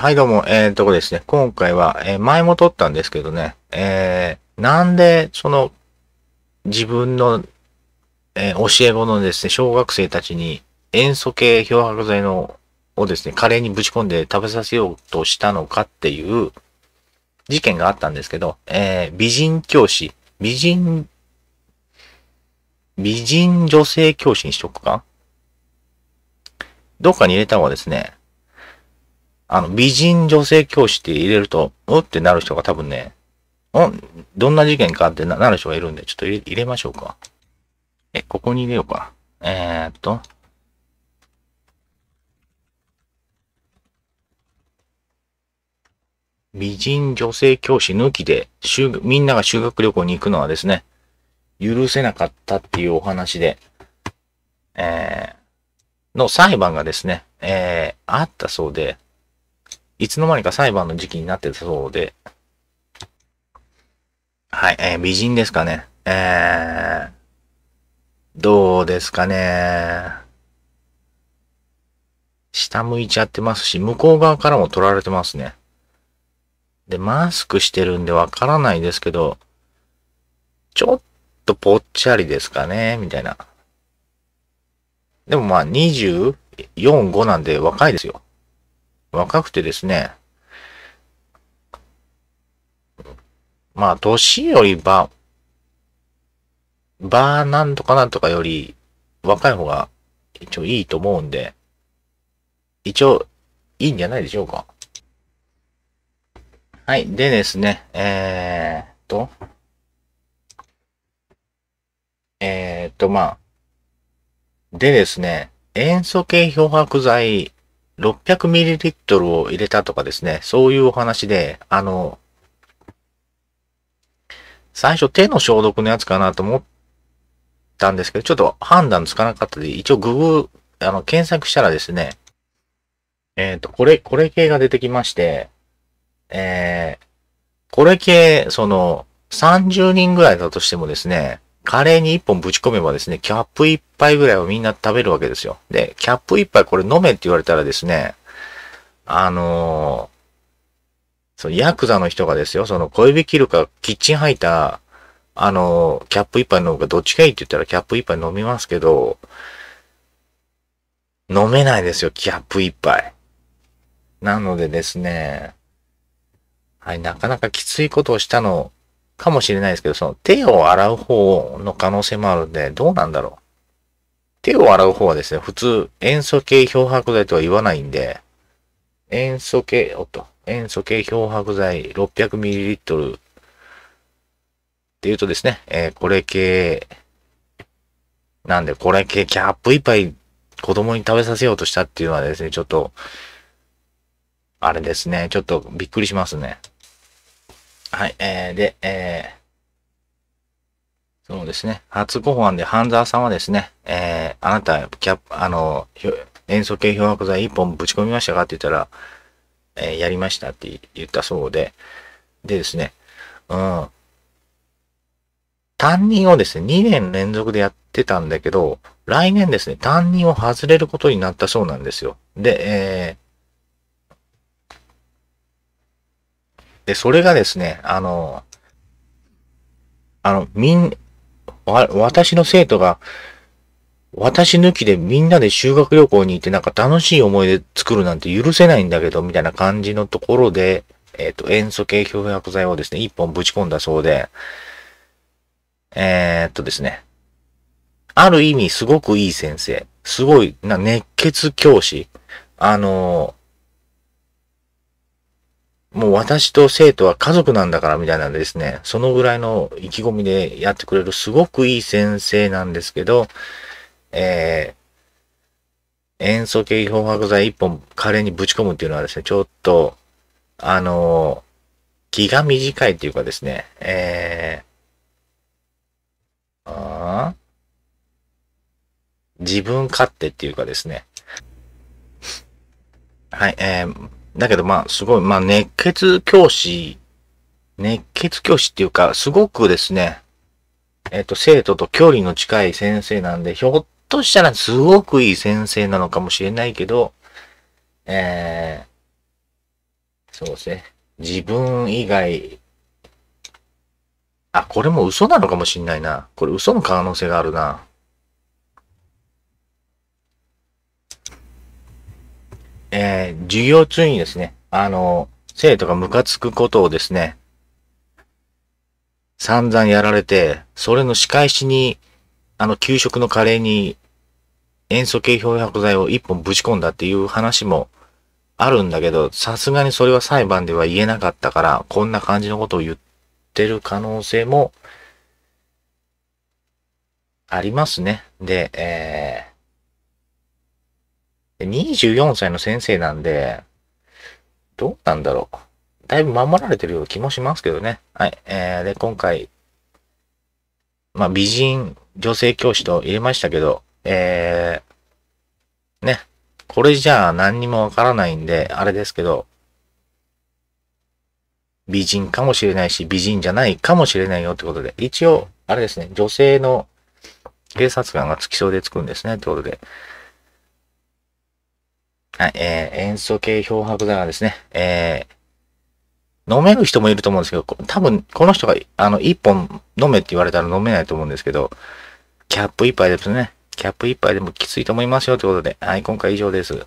はい、どうも。えー、とこですね。今回は、えー、前も撮ったんですけどね、えー、なんで、その、自分の、えー、教え子のですね、小学生たちに塩素系漂白剤の、をですね、カレーにぶち込んで食べさせようとしたのかっていう事件があったんですけど、えー、美人教師、美人、美人女性教師にしとくかどっかに入れた方がですね、あの、美人女性教師って入れると、うってなる人が多分ね、うんどんな事件かってなる人がいるんで、ちょっと入れましょうか。え、ここに入れようか。えー、っと。美人女性教師抜きで、みんなが修学旅行に行くのはですね、許せなかったっていうお話で、えー、の裁判がですね、えー、あったそうで、いつの間にか裁判の時期になってたそうで、はい、えー、美人ですかね。えー、どうですかね。下向いちゃってますし、向こう側からも取られてますね。で、マスクしてるんでわからないですけど、ちょっとぽっちゃりですかね、みたいな。でもまあ24、5なんで若いですよ。若くてですね、まあ、年よりば、ばーなんとかなんとかより若い方が一応いいと思うんで、一応いいんじゃないでしょうか。はい。でですね、えー、っと、えー、っと、まあ、でですね、塩素系漂白剤 600ml を入れたとかですね、そういうお話で、あの、最初手の消毒のやつかなと思ったんですけど、ちょっと判断つかなかったで、一応ググ、あの、検索したらですね、えっ、ー、と、これ、これ系が出てきまして、えー、これ系、その、30人ぐらいだとしてもですね、カレーに1本ぶち込めばですね、キャップ1杯ぐらいはみんな食べるわけですよ。で、キャップ1杯これ飲めって言われたらですね、あのー、そのヤクザの人がですよ、その小指切るかキッチン入った、あのー、キャップ1杯飲むかどっちがいいって言ったらキャップ1杯飲みますけど、飲めないですよ、キャップ1杯。なのでですね、はい、なかなかきついことをしたのかもしれないですけど、その手を洗う方の可能性もあるんで、どうなんだろう。手を洗う方はですね、普通、塩素系漂白剤とは言わないんで、塩素系、おっと、塩素系漂白剤 600ml っていうとですね、えー、これ系、なんで、これ系キャップ一杯子供に食べさせようとしたっていうのはですね、ちょっと、あれですね、ちょっとびっくりしますね。はい、えー、で、えー、そうですね、初公判で半沢さんはですね、えー、あなた、キャップ、あの、塩素系漂白剤1本ぶち込みましたかって言ったら、えー、やりましたって言ったそうで、でですね、うん、担任をですね、2年連続でやってたんだけど、来年ですね、担任を外れることになったそうなんですよ。で、えー、で、それがですね、あの、あの、みん、わ、私の生徒が、私抜きでみんなで修学旅行に行ってなんか楽しい思い出作るなんて許せないんだけど、みたいな感じのところで、えっ、ー、と、塩素系漂白剤をですね、一本ぶち込んだそうで、えー、っとですね、ある意味すごくいい先生、すごいな熱血教師、あのーもう私と生徒は家族なんだからみたいなんですね、そのぐらいの意気込みでやってくれるすごくいい先生なんですけど、えー、塩素系漂白剤1本カレーにぶち込むっていうのはですね、ちょっと、あの気が短いっていうかですね、えー、あ自分勝手っていうかですね、はい、えー、だけどまあ、すごい、まあ、熱血教師、熱血教師っていうか、すごくですね、えっと、生徒と距離の近い先生なんで、ひょっとしたらすごくいい先生なのかもしれないけど、えー、そうですね。自分以外、あ、これも嘘なのかもしんないな。これ嘘の可能性があるな。えー、授業中にですね、あの、生徒がムカつくことをですね、散々やられて、それの仕返しに、あの、給食のカレーに塩素系漂白剤を一本ぶち込んだっていう話もあるんだけど、さすがにそれは裁判では言えなかったから、こんな感じのことを言ってる可能性もありますね。で、えー24歳の先生なんで、どうなんだろう。だいぶ守られてるような気もしますけどね。はい。えー、で、今回、まあ、美人女性教師と入れましたけど、えー、ね。これじゃあ何にもわからないんで、あれですけど、美人かもしれないし、美人じゃないかもしれないよってことで、一応、あれですね、女性の警察官が付き添いでつくんですね、ってことで。はい、えー、塩素系漂白剤はですね、えー、飲める人もいると思うんですけど、多分この人が、あの、一本飲めって言われたら飲めないと思うんですけど、キャップ一杯ですね。キャップ一杯でもきついと思いますよということで、はい、今回以上です。